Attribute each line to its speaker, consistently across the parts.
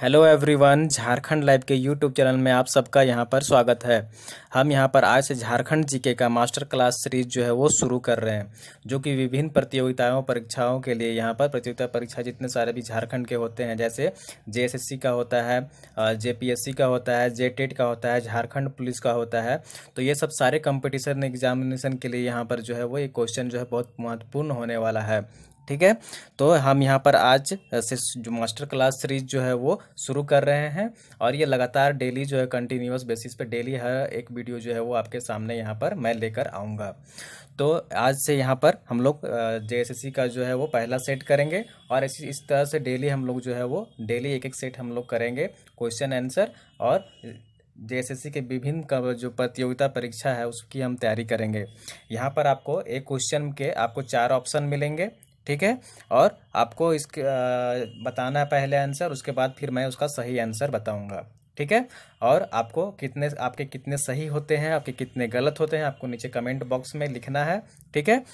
Speaker 1: hello everyone Jharkhand live के YouTube channel में आप सबका यहां पर स्वागत है हम यहां पर आज से झारखंड जीके का मास्टर क्लास सीरीज जो है वो शुरू कर रहे हैं जो कि विभिन्न प्रतियोगिताओं परीक्षाओं के लिए यहां पर प्रतियोगिता परीक्षा जितने सारे भी झारखंड के होते हैं जैसे जेएसएससी का होता है जे का होता है जे e का होता है झारखंड पुलिस का होता है तो ये सब सारे कंपटिशन एग्जामिनेशन के लिए यहाँ पर जो है वो ये क्वेश्चन जो है बहुत महत्वपूर्ण होने वाला है ठीक है तो हम यहाँ पर आज से जो मास्टर क्लास सीरीज जो है वो शुरू कर रहे हैं और ये लगातार डेली जो है कंटिन्यूस बेसिस पे डेली हर एक वीडियो जो है वो आपके सामने यहाँ पर मैं लेकर आऊँगा तो आज से यहाँ पर हम लोग जे का जो है वो पहला सेट करेंगे और इसी इस तरह से डेली हम लोग जो है वो डेली एक एक सेट हम लोग करेंगे क्वेश्चन आंसर और जे के विभिन्न जो प्रतियोगिता परीक्षा है उसकी हम तैयारी करेंगे यहाँ पर आपको एक क्वेश्चन के आपको चार ऑप्शन मिलेंगे ठीक है और आपको इसके बताना है पहले आंसर उसके बाद फिर मैं उसका सही आंसर बताऊंगा ठीक है और आपको कितने आपके कितने सही होते हैं आपके कितने गलत होते हैं आपको नीचे कमेंट बॉक्स में लिखना है ठीक है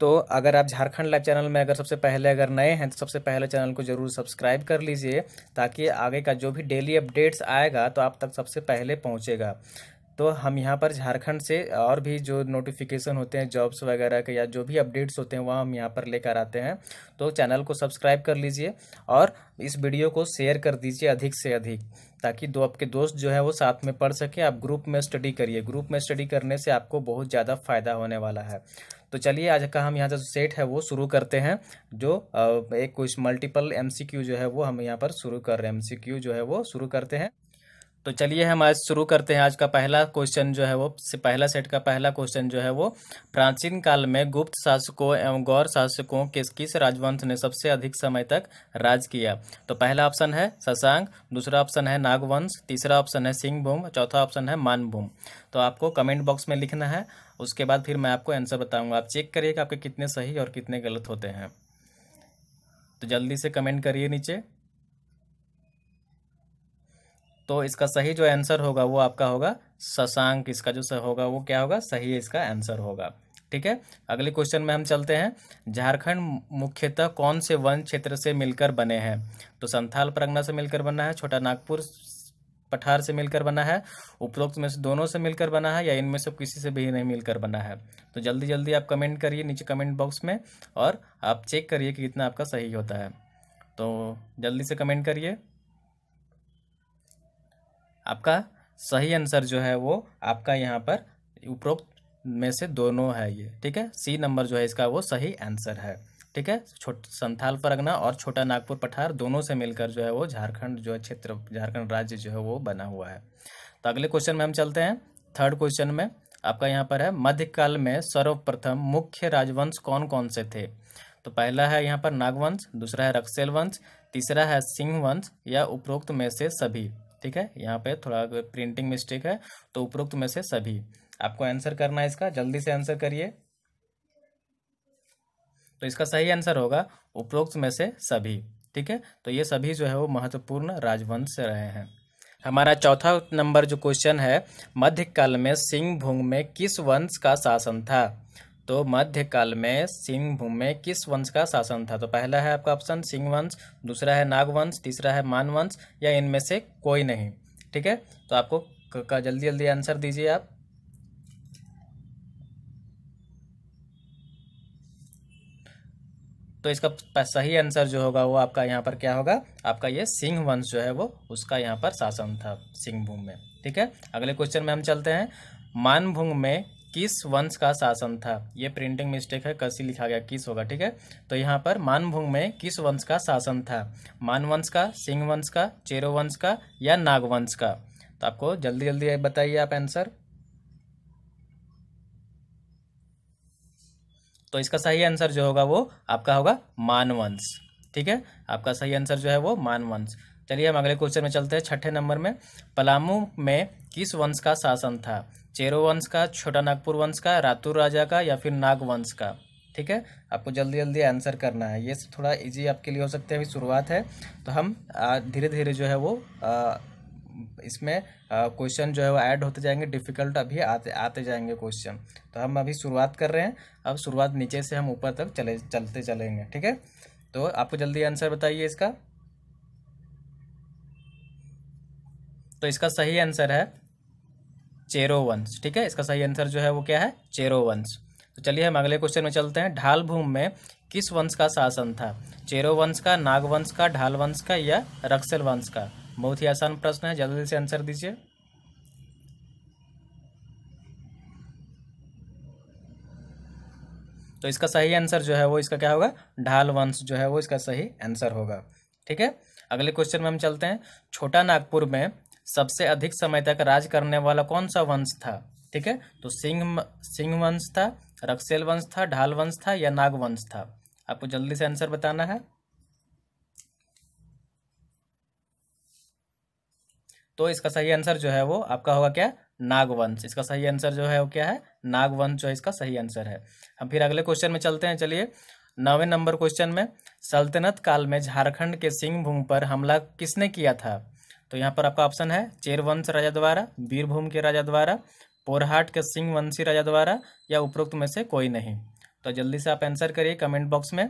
Speaker 1: तो अगर आप झारखंड लाइव चैनल में अगर सबसे पहले अगर नए हैं तो सबसे पहले चैनल को जरूर सब्सक्राइब कर लीजिए ताकि आगे का जो भी डेली अपडेट्स आएगा तो आप तक सबसे पहले पहुंचेगा तो हम यहाँ पर झारखंड से और भी जो नोटिफिकेशन होते हैं जॉब्स वगैरह के या जो भी अपडेट्स होते हैं वह हम यहाँ पर लेकर आते हैं तो चैनल को सब्सक्राइब कर लीजिए और इस वीडियो को शेयर कर दीजिए अधिक से अधिक ताकि दो आपके दोस्त जो है वो साथ में पढ़ सके आप ग्रुप में स्टडी करिए ग्रुप में स्टडी करने से आपको बहुत ज़्यादा फ़ायदा होने वाला है तो चलिए आज का हम यहाँ जो सेट है वो शुरू करते हैं जो एक कुछ मल्टीपल एमसीक्यू जो है वो हम यहाँ पर शुरू कर रहे हैं एमसीक्यू जो है वो शुरू करते हैं तो चलिए हम आज शुरू करते हैं आज का पहला क्वेश्चन जो है वो से पहला सेट का पहला क्वेश्चन जो है वो प्राचीन काल में गुप्त शासकों एवं गौर शासकों के किस राजवंश ने सबसे अधिक समय तक राज किया तो पहला ऑप्शन है शशांक दूसरा ऑप्शन है नागवंश तीसरा ऑप्शन है सिंहभूम चौथा ऑप्शन है मानभूम तो आपको कमेंट बॉक्स में लिखना है उसके बाद फिर मैं आपको आंसर बताऊँगा आप चेक करिए कि आपके कितने सही और कितने गलत होते हैं तो जल्दी से कमेंट करिए नीचे तो इसका सही जो आंसर होगा वो आपका होगा शशांक इसका जो होगा वो क्या होगा सही इसका आंसर होगा ठीक है अगले क्वेश्चन में हम चलते हैं झारखंड मुख्यतः कौन से वन क्षेत्र से मिलकर बने हैं तो संथाल परगना से मिलकर बना है छोटा नागपुर पठार से मिलकर बना है उपरोक्त में से दोनों से मिलकर बना है या इनमें से किसी से भी नहीं मिलकर बना है तो जल्दी जल्दी आप कमेंट करिए नीचे कमेंट बॉक्स में और आप चेक करिए कि कितना आपका सही होता है तो जल्दी से कमेंट करिए आपका सही आंसर जो है वो आपका यहाँ पर उपरोक्त में से दोनों है ये ठीक है सी नंबर जो है इसका वो सही आंसर है ठीक है छोट संथाल परगना और छोटा नागपुर पठार दोनों से मिलकर जो है वो झारखंड जो है क्षेत्र झारखंड राज्य जो है वो बना हुआ है तो अगले क्वेश्चन में हम चलते हैं थर्ड क्वेश्चन में आपका यहाँ पर है मध्यकाल में सर्वप्रथम मुख्य राजवंश कौन कौन से थे तो पहला है यहाँ पर नागवंश दूसरा है रक्सेल वंश तीसरा है सिंह वंश या उपरोक्त में से सभी ठीक है यहाँ पे थोड़ा प्रिंटिंग मिस्टेक है तो उपरोक्त में से सभी आपको आंसर करना है इसका जल्दी से आंसर करिए तो इसका सही आंसर होगा उपरोक्त में से सभी ठीक है तो ये सभी जो है वो महत्वपूर्ण राजवंश रहे हैं हमारा चौथा नंबर जो क्वेश्चन है मध्यकाल में सिंह भूंग में किस वंश का शासन था तो मध्यकाल में सिंहभूम में किस वंश का शासन था तो पहला है आपका ऑप्शन सिंह वंश दूसरा है नागवंश तीसरा है मानवंश या इनमें से कोई नहीं ठीक है तो आपको का जल्दी जल्दी आंसर दीजिए आप तो इसका सही आंसर जो होगा वो आपका यहाँ पर क्या होगा आपका ये सिंह वंश जो है वो उसका यहाँ पर शासन था सिंहभूम में ठीक है अगले क्वेश्चन में हम चलते हैं मानभूम में किस वंश का शासन था ये प्रिंटिंग मिस्टेक है कसी लिखा गया किस होगा ठीक है तो यहाँ पर मानभूम में किस वंश का शासन था मानवंश का सिंह वंश का चेरो वंश का या नागवंश का तो आपको जल्दी जल्दी बताइए आप आंसर तो इसका सही आंसर जो होगा वो आपका होगा मानवंश ठीक है आपका सही आंसर जो है वो मानवंश चलिए हम अगले क्वेश्चन में चलते हैं छठे नंबर में पलामू में किस वंश का शासन था चेरो वंश का छोटा नागपुर वंश का रातुर राजा का या फिर नाग वंश का ठीक है आपको जल्दी जल्दी आंसर करना है ये थोड़ा इजी आपके लिए हो सकता है अभी शुरुआत है तो हम धीरे धीरे जो है वो इसमें क्वेश्चन जो है वो ऐड होते जाएंगे डिफ़िकल्ट अभी आते आते जाएंगे क्वेश्चन तो हम अभी शुरुआत कर रहे हैं अब शुरुआत नीचे से हम ऊपर तक चले चलते चलेंगे ठीक है तो आपको जल्दी आंसर बताइए इसका तो इसका सही आंसर है चेरोवंश ठीक है इसका सही आंसर जो है वो क्या है चेरोवंश तो चलिए हम अगले क्वेश्चन में चलते हैं ढाल भूम में किस वंश का शासन था चेरो वंश का नागवंश का ढाल वंश का या रक्सल वंश का बहुत ही आसान प्रश्न है जल्दी से आंसर दीजिए तो इसका सही आंसर जो है वो इसका क्या होगा ढाल वंश जो है वो इसका सही आंसर होगा ठीक है अगले क्वेश्चन में हम चलते हैं छोटा नागपुर में सबसे अधिक समय तक राज करने वाला कौन सा वंश था ठीक है तो सिंह सिंह वंश था रक्सेल वंश था ढाल वंश था या नाग वंश था आपको जल्दी से आंसर बताना है तो इसका सही आंसर जो है वो आपका होगा क्या नागवंश इसका सही आंसर जो है वो क्या है नागवंश जो है इसका सही आंसर है हम फिर अगले क्वेश्चन में चलते हैं चलिए नौवे नंबर क्वेश्चन में सल्तनत काल में झारखंड के सिंहभूम पर हमला किसने किया था तो यहाँ पर आपका ऑप्शन है चेर वंश राजा द्वारा वीरभूम के राजा द्वारा पोरहाट के सिंह वंशी राजा द्वारा या उपरोक्त में से कोई नहीं तो जल्दी से आप आंसर करिए कमेंट बॉक्स में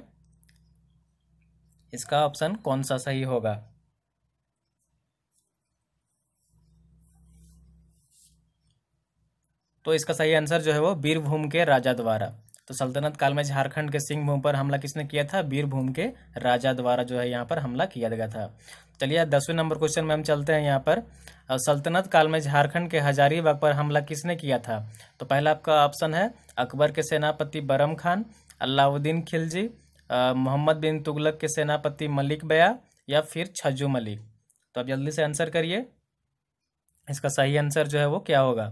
Speaker 1: इसका ऑप्शन कौन सा सही होगा तो इसका सही आंसर जो है वो वीरभूम के राजा द्वारा तो सल्तनत काल में झारखंड के सिंहभूम पर हमला किसने किया था वीरभूम के राजा द्वारा जो है यहाँ पर हमला किया गया था चलिए दसवें नंबर क्वेश्चन में हम चलते हैं यहाँ पर सल्तनत काल में झारखंड के हजारीबाग पर हमला किसने किया था तो पहला आपका ऑप्शन है अकबर के सेनापति बरम खान अलाउद्दीन खिलजी मोहम्मद बिन तुगलक के सेनापति मलिक बया या फिर छज्जू मलिक तो आप जल्दी से आंसर करिए इसका सही आंसर जो है वो क्या होगा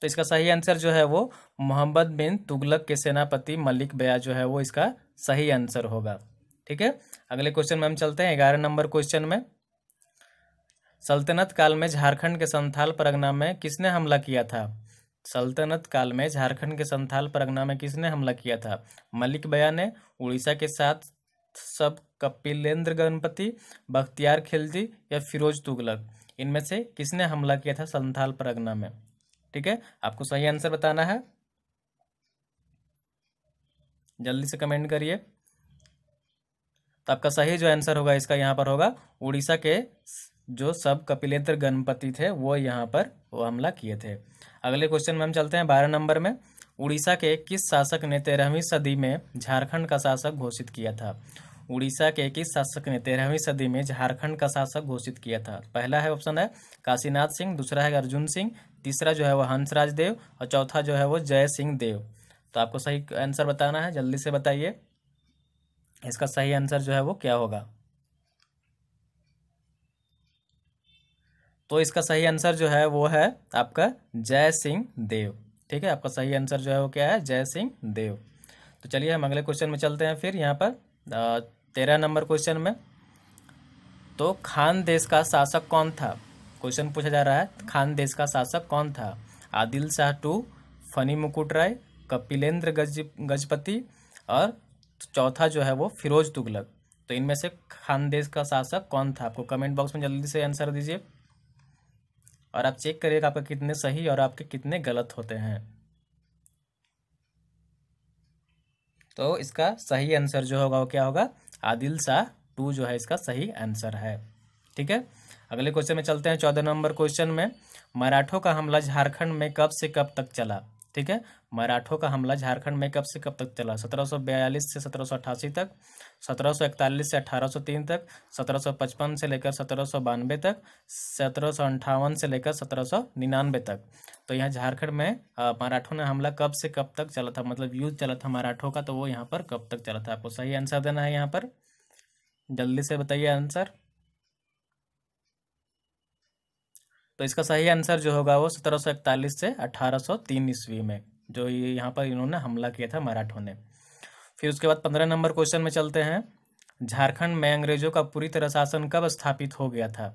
Speaker 1: तो इसका सही आंसर जो है वो मोहम्मद बिन तुगलक के सेनापति मलिक बया जो है वो इसका सही आंसर होगा ठीक है अगले क्वेश्चन में हम चलते हैं ग्यारह नंबर क्वेश्चन में सल्तनत काल में झारखंड के संथाल परगना में किसने हमला किया था सल्तनत काल में झारखंड के संथाल परगना में किसने हमला किया था मलिक बया ने उड़ीसा के साथ सब कपिलेंद्र गणपति बख्तियार खिलजी या फिरोज तुगलक इनमें से किसने हमला किया था संथाल परगना में ठीक है आपको सही आंसर बताना है जल्दी से कमेंट करिए तो आपका सही जो आंसर होगा इसका यहाँ पर होगा उड़ीसा के जो सब कपिलेंद्र गणपति थे वो यहाँ पर वो हमला किए थे अगले क्वेश्चन में हम चलते हैं बारह नंबर में उड़ीसा के किस शासक ने तेरहवीं सदी में झारखंड का शासक घोषित किया था उड़ीसा के किस शासक ने तेरहवीं सदी में झारखंड का शासक घोषित किया था पहला है ऑप्शन है काशीनाथ सिंह दूसरा है अर्जुन सिंह तीसरा जो है वो हंसराज देव और चौथा जो है वो जय सिंह देव तो आपको सही आंसर बताना है जल्दी से बताइए इसका सही आंसर जो है वो क्या होगा तो इसका सही आंसर जो है वो है आपका जय सिंह देव ठीक है आपका सही आंसर जो है वो क्या है जय सिंह देव तो चलिए हम अगले क्वेश्चन में चलते हैं फिर यहाँ पर तेरह नंबर क्वेश्चन में तो खान देश का शासक कौन था क्वेश्चन पूछा जा रहा है खान देश का शासक कौन था आदिल शाह टू फनी मुकुट राय कपिलेंद्र गज गजपति और चौथा जो है वो फिरोज तुगलक तो इनमें से खानदेश का शासक कौन था आपको कमेंट बॉक्स में जल्दी से आंसर दीजिए और आप चेक करिएगा आपके कितने सही और आपके कितने गलत होते हैं तो इसका सही आंसर जो होगा वो क्या होगा आदिल शाह टू जो है इसका सही आंसर है ठीक है अगले क्वेश्चन में चलते हैं चौदह नंबर क्वेश्चन में मराठों का हमला झारखंड में कब से कब तक चला ठीक है मराठों का हमला झारखंड में कब से कब तक चला 1742 से 1788 तक 1741 से 1803 तक 1755 से लेकर सत्रह तक सत्रह से लेकर सत्रह तक तो यहाँ झारखंड में मराठों ने हमला कब से कब तक चला था मतलब युद्ध चला था मराठों का तो वो यहाँ पर कब तक चला था आपको सही आंसर देना है यहाँ पर जल्दी से बताइए आंसर तो इसका सही आंसर जो होगा वो सत्रह से 1803 ईस्वी में जो ये यहाँ पर इन्होंने हमला किया था मराठों ने फिर उसके बाद पंद्रह नंबर क्वेश्चन में चलते हैं झारखंड में अंग्रेजों का पूरी तरह शासन कब स्थापित हो गया था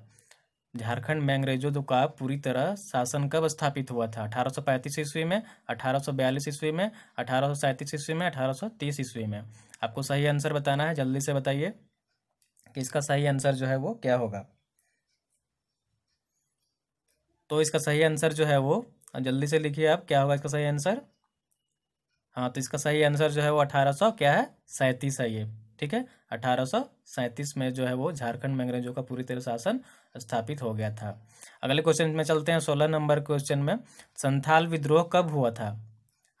Speaker 1: झारखंड में अंग्रेजों का पूरी तरह शासन कब स्थापित हुआ था 1835 ईस्वी में 1842 ईस्वी में 1837 ईस्वी में 1830 ईस्वी में आपको सही आंसर बताना है जल्दी से बताइए कि इसका सही आंसर जो है वो क्या होगा तो इसका सही आंसर जो है वो हाँ, जल्दी से लिखिए आप क्या होगा इसका सही आंसर हाँ तो इसका सही आंसर जो है वो अठारह सौ क्या है सैंतीस है ये ठीक है अठारह सौ सैंतीस में जो है वो झारखंड में अंग्रेजों का पूरी तरह शासन स्थापित हो गया था अगले क्वेश्चन में चलते हैं सोलह नंबर क्वेश्चन में संथाल विद्रोह कब हुआ था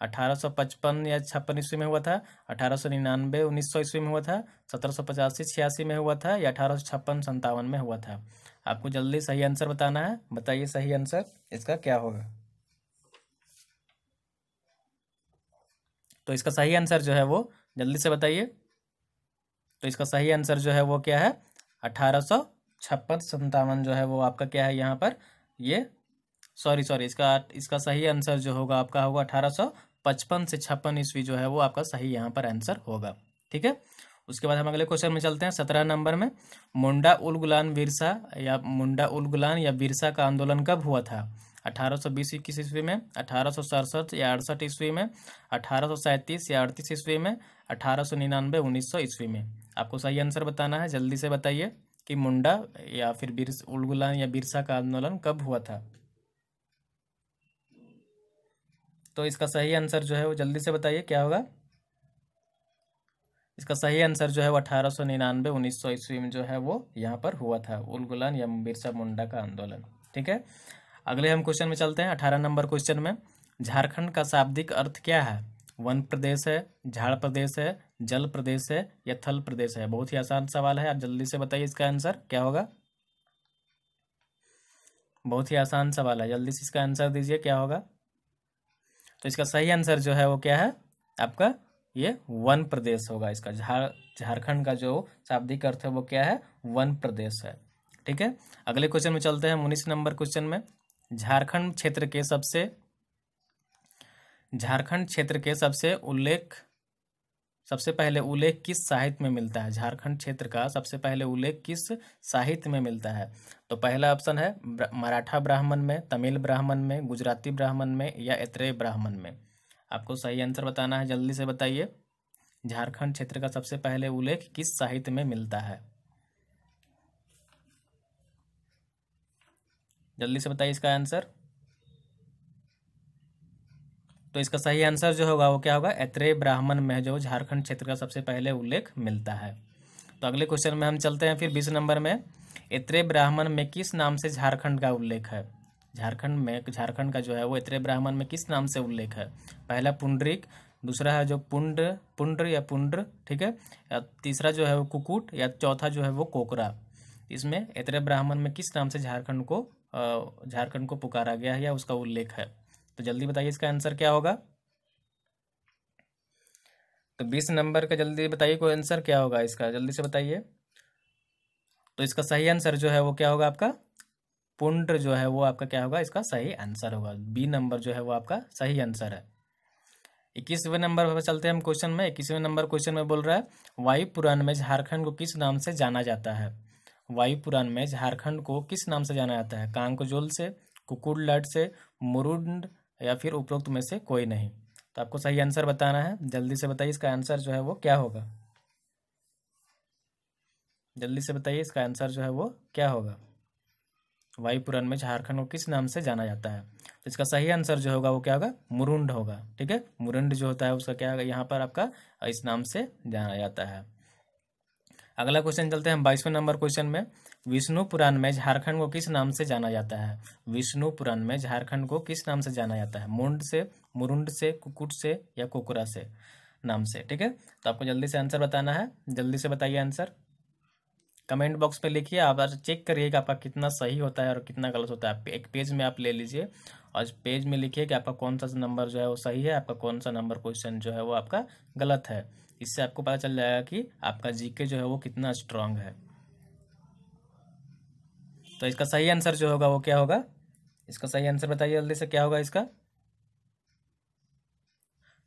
Speaker 1: अठारह सौ पचपन या छप्पन ईस्वी में हुआ था अठारह सौ निन्यानवे उन्नीस सौ ईस्वी में हुआ था सत्रह सौ पचासी छियासी में हुआ था या अठारह सौ छप्पन संतावन में हुआ था आपको जल्दी सही आंसर बताना है बताइए सही आंसर इसका क्या होगा तो इसका सही आंसर जो है वो जल्दी से बताइए तो इसका सही आंसर जो है वो क्या है अठारह सौ छप्पन संतावन जो है वो आपका क्या है यहाँ पर ये सॉरी सॉरी इसका इसका सही आंसर जो होगा आपका होगा अठारह पचपन से छप्पन ईस्वी जो है वो आपका सही यहाँ पर आंसर होगा ठीक है उसके बाद हम अगले क्वेश्चन में चलते हैं सत्रह नंबर में मुंडा उल गुलान बिरसा या मुंडा उल गुलान या बिरसा का आंदोलन कब हुआ था अठारह सौ बीस इक्कीस ईस्वी में अठारह सौ सड़सठ या अड़सठ ईस्वी में अठारह सौ सैंतीस या अड़तीस ईस्वी में अठारह सौ निन्यानवे उन्नीस सौ ईस्वी में आपको सही आंसर बताना है जल्दी से बताइए कि मुंडा या फिर बिरस उलगुलान या बिरसा का आंदोलन कब हुआ था तो इसका सही आंसर जो है वो जल्दी से बताइए क्या होगा इसका सही आंसर जो है वो अठारह सौ निन्यानवे उन्नीस सौ ईस्वी में जो है वो यहाँ पर हुआ था उलगुलान या बिरसा मुंडा का आंदोलन ठीक है अगले हम क्वेश्चन में चलते हैं अठारह नंबर क्वेश्चन में झारखंड का शाब्दिक अर्थ क्या है वन प्रदेश है झाड़ प्रदेश है जल प्रदेश है या थल प्रदेश है बहुत ही आसान सवाल है आप जल्दी से बताइए इसका आंसर क्या होगा बहुत ही आसान सवाल है जल्दी से इसका आंसर दीजिए क्या होगा तो इसका सही आंसर जो है वो क्या है आपका ये वन प्रदेश होगा इसका झार झारखंड का जो शाब्दिक अर्थ है वो क्या है वन प्रदेश है ठीक है अगले क्वेश्चन में चलते हैं उन्नीस नंबर क्वेश्चन में झारखंड क्षेत्र के सबसे झारखंड क्षेत्र के सबसे उल्लेख सबसे पहले उल्लेख किस साहित्य में मिलता है झारखंड क्षेत्र का सबसे पहले उल्लेख किस साहित्य में मिलता है तो पहला ऑप्शन है मराठा ब्राह्मण में तमिल ब्राह्मण में गुजराती ब्राह्मण में या इतरे ब्राह्मण में आपको सही आंसर बताना है जल्दी से बताइए झारखंड क्षेत्र का सबसे पहले उल्लेख किस साहित्य में मिलता है जल्दी से बताइए इसका आंसर तो इसका सही आंसर जो होगा वो क्या होगा एत्रे ब्राह्मण में जो झारखंड क्षेत्र का सबसे पहले उल्लेख मिलता है तो अगले क्वेश्चन में हम चलते हैं फिर बीस नंबर में इतरे ब्राह्मण में किस नाम से झारखंड का उल्लेख है झारखंड में झारखंड का जो है वो इतरे ब्राह्मण में किस नाम से उल्लेख है पहला पुंडरिक दूसरा है जो पुंड पुंड्र या पुंड्र ठीक है या तीसरा जो है वो कुकुट या चौथा जो है वो कोकरा इसमें इतरे ब्राह्मण में किस नाम से झारखंड को झारखंड को पुकारा गया है या उसका उल्लेख है तो जल्दी बताइए इसका आंसर क्या होगा तो बीस नंबर का जल्दी बताइए कोई आंसर क्या होगा इसका जल्दी से बताइए तो इसका सही आंसर जो है वो क्या होगा आपका पुंड जो है वो आपका क्या होगा इसका सही आंसर होगा बी नंबर जो है वो आपका सही आंसर है इक्कीसवें नंबर पर चलते हैं हम क्वेश्चन में इक्कीसवें नंबर क्वेश्चन में बोल रहा है वायु पुराण में झारखंड को किस नाम से जाना जाता है वायु पुराण में झारखंड को किस नाम से जाना जाता है कांकजोल से कुकुरलट से मुरुंड या फिर उपरोक्त में से कोई नहीं तो आपको सही आंसर बताना है जल्दी से बताइए इसका आंसर जो है वो क्या होगा जल्दी से बताइए इसका आंसर जो है वो क्या होगा वायुपुराण में झारखंड को किस नाम से जाना जाता है तो इसका सही आंसर जो होगा वो क्या होगा मुरुंड होगा ठीक है मुरुंड जो होता है उसका क्या होगा यहाँ पर आपका इस नाम से जाना जाता है अगला क्वेश्चन चलते हैं बाईसवें नंबर क्वेश्चन में विष्णु पुराण में झारखंड को किस नाम से जाना जाता है विष्णु पुराण में झारखंड को किस नाम से जाना जाता है मुंड से मुरुंड से कुकुट से या कुकुरा से नाम से ठीक है तो आपको जल्दी से आंसर बताना है जल्दी से बताइए आंसर कमेंट बॉक्स में लिखिए आप चेक करिए कि आपका कितना सही होता है और कितना गलत होता है आप एक पेज में आप ले लीजिए और पेज में लिखिए कि आपका कौन सा नंबर जो है वो सही है आपका कौन सा नंबर क्वेश्चन जो है वो आपका गलत है इससे आपको पता चल जाएगा कि आपका जीके जो है वो कितना स्ट्रांग है तो इसका सही आंसर जो होगा वो क्या होगा इसका सही आंसर बताइए जल्दी से क्या होगा इसका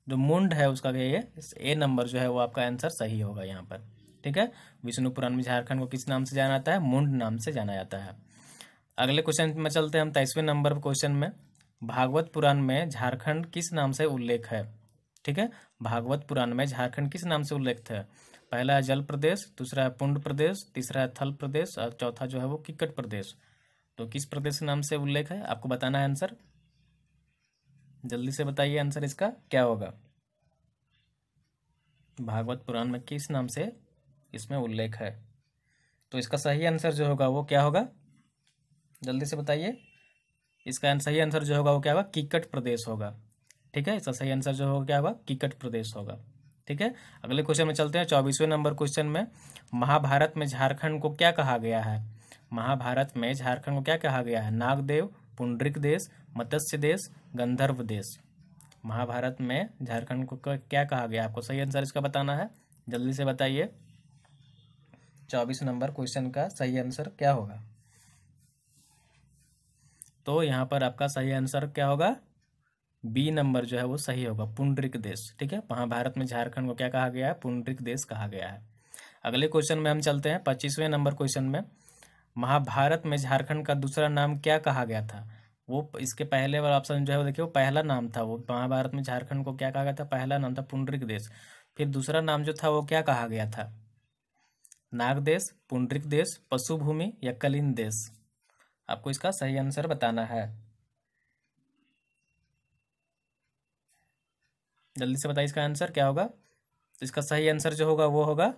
Speaker 1: जो मुंड है उसका ये ए नंबर जो है वो आपका आंसर सही होगा यहाँ पर ठीक है विष्णु पुराण में झारखंड को किस नाम से जाना जाता है मुंड नाम से जाना जाता है अगले क्वेश्चन में चलते हैं हम तेईसवें नंबर क्वेश्चन में भागवत पुराण में झारखंड किस नाम से उल्लेख है ठीक है भागवत पुराण में झारखंड किस नाम से उल्लेख है पहला है जल प्रदेश दूसरा है पुण्ड प्रदेश तीसरा है थल प्रदेश और चौथा जो है वो किकट प्रदेश तो किस प्रदेश के नाम से उल्लेख है आपको बताना है आंसर जल्दी से बताइए आंसर इसका क्या होगा भागवत पुराण में किस नाम से इसमें उल्लेख है तो इसका सही आंसर जो होगा वो क्या होगा जल्दी से बताइए इसका सही आंसर जो होगा वो क्या होगा किकट प्रदेश होगा ठीक है इसका सही आंसर जो होगा क्या होगा किकट प्रदेश होगा ठीक है अगले क्वेश्चन में चलते हैं चौबीसवें नंबर क्वेश्चन में महाभारत में झारखंड को क्या कहा गया है महाभारत में झारखंड को क्या कहा गया है नागदेव पुंडरिक देश मत्स्य देश गंधर्व देश महाभारत में झारखंड को क्या कहा गया आपको सही आंसर इसका बताना है जल्दी से बताइए चौबीस नंबर क्वेश्चन का सही आंसर क्या होगा तो यहाँ पर आपका सही आंसर क्या होगा बी नंबर जो है वो सही होगा पुंडरिक देश ठीक है वहाँ भारत में झारखंड को क्या कहा गया है पुंडरिक देश कहा गया है अगले क्वेश्चन में हम चलते हैं पच्चीसवें नंबर क्वेश्चन में महाभारत में झारखंड का दूसरा नाम क्या कहा गया था वो इसके पहले वाला ऑप्शन जो है वो देखिए वो पहला नाम था वो महाभारत में झारखंड को क्या कहा गया था पहला नाम था पुंडरिक देश फिर दूसरा नाम जो था वो क्या कहा गया था नागदेश पुंडरिक देश पशु भूमि या कलिन देश आपको इसका सही आंसर बताना है जल्दी से बताइए इसका आंसर क्या होगा तो इसका सही आंसर जो होगा वो होगा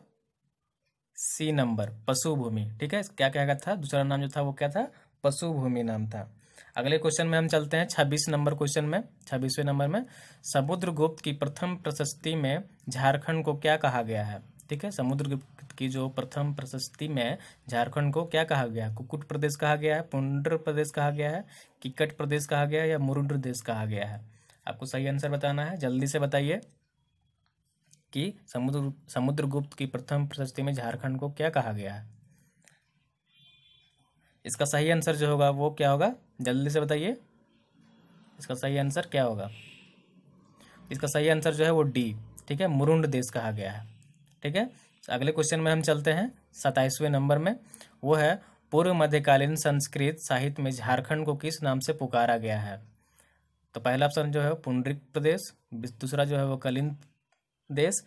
Speaker 1: सी नंबर पशु भूमि ठीक है क्या क्या था दूसरा नाम जो था वो क्या था पशु भूमि नाम था अगले क्वेश्चन में हम चलते हैं छब्बीस नंबर क्वेश्चन में छब्बीसवें नंबर में समुद्रगुप्त की प्रथम प्रशस्ति में झारखंड को क्या कहा गया है ठीक है समुद्रगुप्त की जो प्रथम प्रशस्ति में झारखंड को क्या कहा गया है कुकुट प्रदेश कहा गया है पुंड्र प्रदेश कहा गया है किकट प्रदेश कहा गया है या मुरुंड देश कहा गया है आपको सही आंसर बताना है जल्दी से बताइए कि समुद्र समुद्रगुप्त की प्रथम प्रशस्ति में झारखंड को क्या कहा गया है इसका सही आंसर जो होगा वो क्या होगा जल्दी से बताइए इसका सही आंसर क्या होगा इसका सही आंसर जो है वो डी ठीक है मुरुंड देश कहा गया है ठीक है अगले क्वेश्चन में हम चलते हैं सताइसवें नंबर में वो है पूर्व मध्यकालीन संस्कृत साहित्य में झारखंड को किस नाम से पुकारा गया है तो पहला ऑप्शन जो है पुंडरिक प्रदेश दूसरा जो है वो कलिंद देश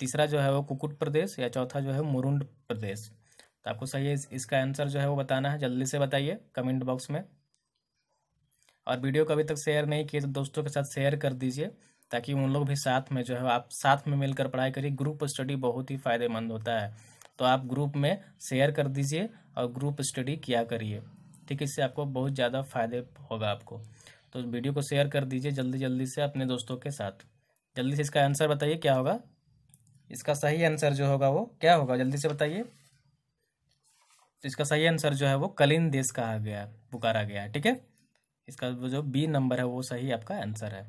Speaker 1: तीसरा जो है वो कुकुट प्रदेश या चौथा जो है मुरुंड प्रदेश तो आपको सही है इसका आंसर जो है वो बताना है जल्दी से बताइए कमेंट बॉक्स में और वीडियो को अभी तक शेयर नहीं किए तो दोस्तों के साथ शेयर कर दीजिए ताकि उन लोग भी साथ में जो है आप साथ में मिलकर पढ़ाई करिए ग्रुप स्टडी बहुत ही फ़ायदेमंद होता है तो आप ग्रुप में शेयर कर दीजिए और ग्रुप स्टडी किया करिए ठीक इससे आपको बहुत ज़्यादा फायदे होगा आपको तो वीडियो को शेयर कर दीजिए जल्दी जल्दी से अपने दोस्तों के साथ जल्दी से इसका आंसर बताइए क्या होगा इसका सही आंसर जो होगा वो क्या होगा जल्दी से बताइए तो इसका सही आंसर जो है वो कलिन देश कहा गया पुकारा गया है ठीक है इसका जो बी नंबर है वो सही आपका आंसर है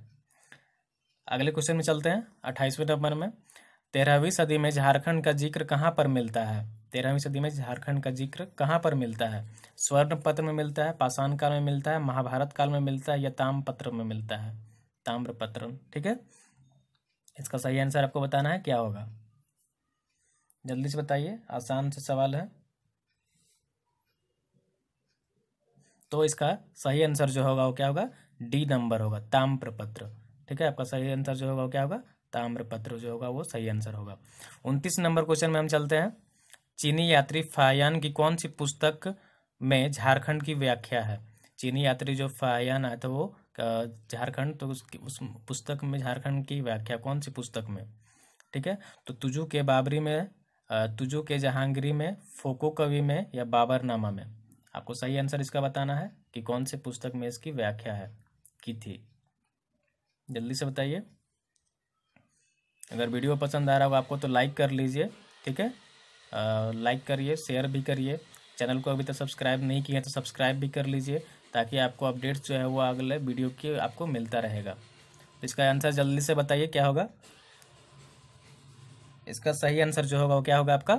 Speaker 1: अगले क्वेश्चन में चलते हैं अट्ठाईसवें नंबर में तेरहवीं सदी में झारखंड का जिक्र कहाँ पर मिलता है तेरहवीं सदी में झारखंड का जिक्र कहाँ पर मिलता है स्वर्ण पत्र में मिलता है पाषाण काल में मिलता है महाभारत काल में मिलता है या ताम पत्र में मिलता है ताम्रपत्र ठीक है इसका सही आंसर आपको बताना है क्या होगा जल्दी से बताइए आसान से सवाल है तो इसका सही आंसर जो होगा वो क्या होगा डी नंबर होगा पत्र ठीक है आपका सही आंसर जो होगा वो क्या होगा ताम्रपत्र जो होगा वो सही आंसर होगा उनतीस नंबर क्वेश्चन में हम चलते हैं चीनी यात्री फायान की कौन सी पुस्तक में झारखंड की व्याख्या है चीनी यात्री जो फायान आया था तो वो झारखंड तो उसकी उस पुस्तक में झारखंड की व्याख्या कौन सी पुस्तक में ठीक है तो तुजू के बाबरी में तुजू के जहांगीरी में फोको कवि में या बाबरनामा में आपको सही आंसर इसका बताना है कि कौन से पुस्तक में इसकी व्याख्या है की थी जल्दी से बताइए अगर वीडियो पसंद आ रहा हो आपको तो लाइक कर लीजिए ठीक है लाइक करिए शेयर भी करिए चैनल को अभी तक सब्सक्राइब नहीं किया तो सब्सक्राइब भी कर लीजिए ताकि आपको अपडेट्स जो है वो अगले वीडियो की आपको मिलता रहेगा तो इसका आंसर जल्दी से बताइए क्या होगा इसका सही आंसर जो होगा वो क्या होगा आपका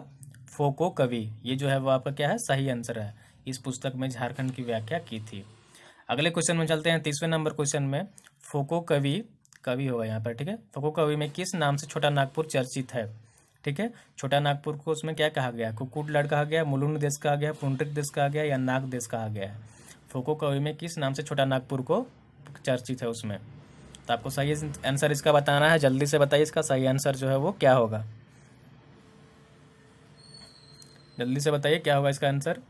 Speaker 1: फोको कवि ये जो है वो आपका क्या है सही आंसर है इस पुस्तक में झारखंड की व्याख्या की थी अगले क्वेश्चन में चलते हैं तीसवें नंबर क्वेश्चन में फोको कवि कवि होगा यहाँ पर ठीक है फको तो कवि में किस नाम से छोटा नागपुर चर्चित है ठीक है छोटा नागपुर को उसमें क्या कहा गया लड़ कहा गया मुलुंड देश कहा गया पुंडरिक देश कहा गया या नाग देश कहा गया है फोको तो कवि में किस नाम से छोटा नागपुर को चर्चित है उसमें तो आपको सही आंसर इसका बताना है जल्दी से बताइए इसका सही आंसर जो है वो क्या होगा जल्दी से बताइए क्या होगा इसका आंसर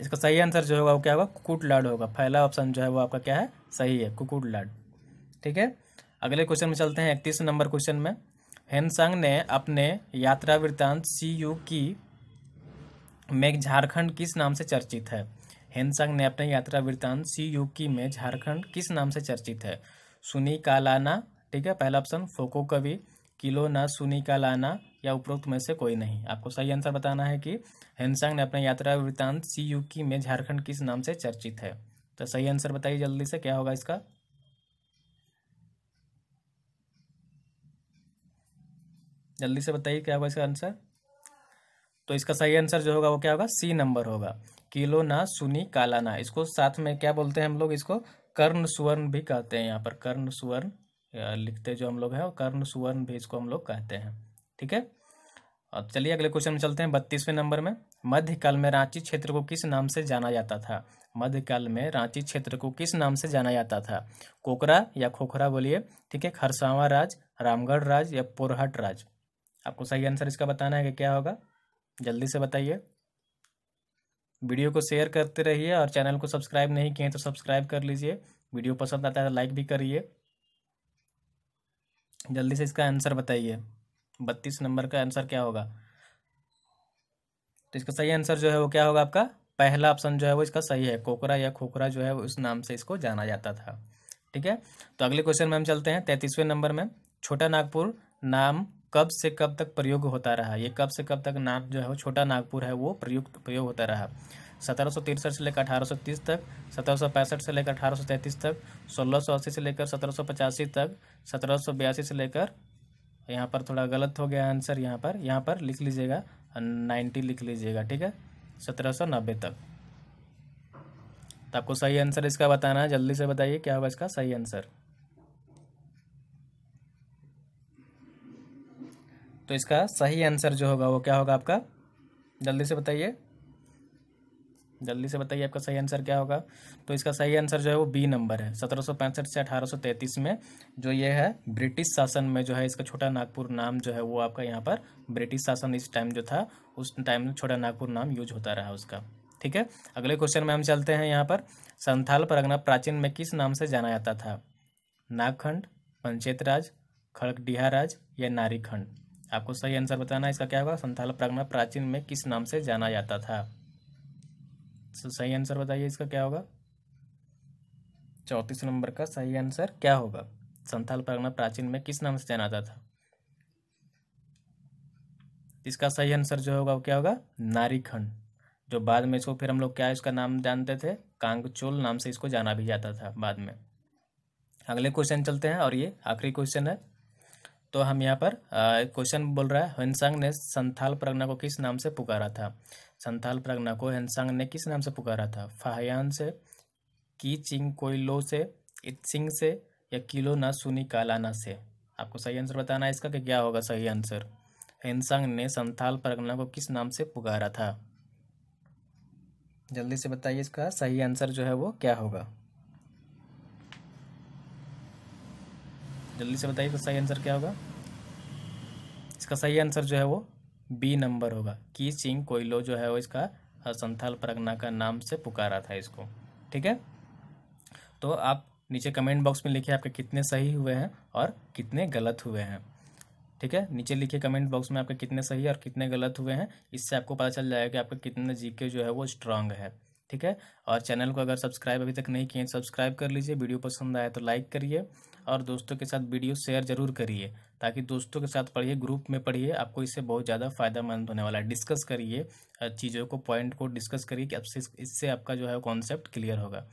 Speaker 1: इसका सही आंसर जो होगा वो क्या होगा कुकुट लाड होगा पहला ऑप्शन जो है वो आपका क्या है सही है लाड ठीक है अगले क्वेश्चन में चलते हैं इकतीस नंबर क्वेश्चन में हेनसंग ने अपने यात्रा वृत्तांत सी यू की में झारखंड किस नाम से चर्चित है हेनसंग ने अपने यात्रा वृत्तांत सी यू की में झारखंड किस नाम से चर्चित है सुनी कालाना ठीक है पहला ऑप्शन फोको कवि किलो ना सुनी का लाना या उपरोक्त में से कोई नहीं आपको सही आंसर बताना है कि हेनसंग ने अपने यात्रा वृत्तांत सी यू की में झारखंड किस नाम से चर्चित है तो सही आंसर बताइए जल्दी से क्या होगा इसका जल्दी से बताइए क्या होगा इसका आंसर तो इसका सही आंसर जो होगा वो क्या होगा सी नंबर होगा किलो ना सुनी काला ना इसको साथ में क्या बोलते हैं हम लोग इसको कर्ण सुवर्ण भी कहते हैं यहाँ पर कर्ण सुवर्ण लिखते जो हम लोग हैं कर्ण सुवर्ण भी इसको हम लोग कहते हैं ठीक है अब चलिए अगले क्वेश्चन में चलते हैं बत्तीसवें नंबर में मध्यकाल में रांची क्षेत्र को किस नाम से जाना जाता था मध्यकाल में रांची क्षेत्र को किस नाम से जाना जाता था कोकरा या खोखरा बोलिए ठीक है खरसावा राज रामगढ़ राज या पोरहट राज आपको सही आंसर इसका बताना है कि क्या होगा जल्दी से बताइए वीडियो को शेयर करते रहिए और चैनल को सब्सक्राइब नहीं किए तो सब्सक्राइब कर लीजिए वीडियो पसंद आता है तो लाइक भी करिए जल्दी से इसका आंसर बताइए बत्तीस नंबर का आंसर क्या होगा तो इसका सही आंसर जो है वो क्या होगा आपका पहला ऑप्शन जो है वो इसका सही है कोकरा या खोखरा जो है उस नाम से इसको जाना जाता था ठीक है तो अगले क्वेश्चन में हम चलते हैं तैंतीसवें नंबर में छोटा नागपुर नाम कब से कब तक प्रयोग होता रहा ये कब से कब तक नाम जो है वो छोटा नागपुर है वो प्रयुक्त प्रयोग होता रहा सत्रह सौ तिरसठ से लेकर अठारह सौ तीस तक सत्रह सौ पैंसठ से लेकर अठारह सौ तैंतीस तक सोलह सौ अस्सी से लेकर सत्रह सौ पचासी तक सत्रह सौ बयासी से लेकर यहाँ पर थोड़ा गलत हो गया आंसर यहाँ पर यहाँ पर लिख लीजिएगा नाइन्टी लिख लीजिएगा ठीक है सत्रह सौ नब्बे तक तो आपको सही आंसर इसका बताना है जल्दी से बताइए क्या होगा इसका सही आंसर तो इसका सही आंसर जो होगा वो क्या होगा आपका जल्दी से बताइए जल्दी से बताइए आपका सही आंसर क्या होगा तो इसका सही आंसर जो है वो बी नंबर है सत्रह से अठारह में जो ये है ब्रिटिश शासन में जो है इसका छोटा नागपुर नाम जो है वो आपका यहाँ पर ब्रिटिश शासन इस टाइम जो था उस टाइम में छोटा नागपुर नाम यूज होता रहा उसका ठीक है अगले क्वेश्चन में हम चलते हैं यहाँ पर संथाल परगना प्राचीन में किस नाम से जाना जाता था नागखंड पंचेत राज खड़कडिहा राज या नारीखंड आपको सही आंसर बताना इसका क्या होगा संथाल परगना प्राचीन में किस नाम से जाना जाता था सो सही आंसर बताइए इसका क्या होगा चौंतीस नंबर का सही आंसर क्या होगा संथाल परगना प्राचीन में किस नाम से जाना जाता था इसका सही आंसर जो होगा वो क्या होगा नारीखंड जो बाद में इसको फिर हम लोग क्या इसका नाम जानते थे कांगचोल नाम से इसको जाना भी जाता था बाद में अगले क्वेश्चन चलते हैं और ये आखिरी क्वेश्चन है तो हम यहाँ पर क्वेश्चन बोल रहा है हुनसंग ने संथाल परगना को किस नाम से पुकारा था संथाल प्रगना को हेनसांग ने किस नाम से पुकारा था फाहयान से की चिंग कोयलो से इत्सिंग से या किलो ना सुनी कालाना से आपको सही आंसर बताना है इसका कि क्या होगा सही आंसर हेनसांग ने संथाल परगना को किस नाम से पुकारा था जल्दी से बताइए इसका सही आंसर जो है वो क्या होगा जल्दी से बताइए इसका सही आंसर क्या होगा इसका सही आंसर जो है वो बी नंबर होगा की सिंह कोयलो जो है वो इसका संथाल परगना का नाम से पुकारा था इसको ठीक है तो आप नीचे कमेंट बॉक्स में लिखिए आपके कितने सही हुए हैं और कितने गलत हुए हैं ठीक है नीचे लिखिए कमेंट बॉक्स में आपके कितने सही और कितने गलत हुए हैं इससे आपको पता चल जाएगा कि आपका कितने जीके जो है वो स्ट्रांग है ठीक है और चैनल को अगर सब्सक्राइब अभी तक नहीं किए सब्सक्राइब कर लीजिए वीडियो पसंद आए तो लाइक करिए और दोस्तों के साथ वीडियो शेयर जरूर करिए ताकि दोस्तों के साथ पढ़िए ग्रुप में पढ़िए आपको इससे बहुत ज़्यादा फ़ायदेमंद होने वाला है डिस्कस करिए चीज़ों को पॉइंट को डिस्कस करिए कि आपसे इससे आपका जो है कॉन्सेप्ट क्लियर होगा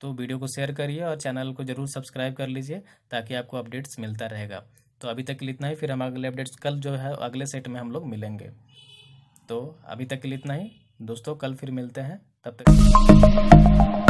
Speaker 1: तो वीडियो को शेयर करिए और चैनल को जरूर सब्सक्राइब कर लीजिए ताकि आपको अपडेट्स मिलता रहेगा तो अभी तक के लिए इतना ही फिर हम अगले अपडेट्स कल जो है अगले सेट में हम लोग मिलेंगे तो अभी तक के लिए इतना ही दोस्तों कल फिर मिलते हैं तब तक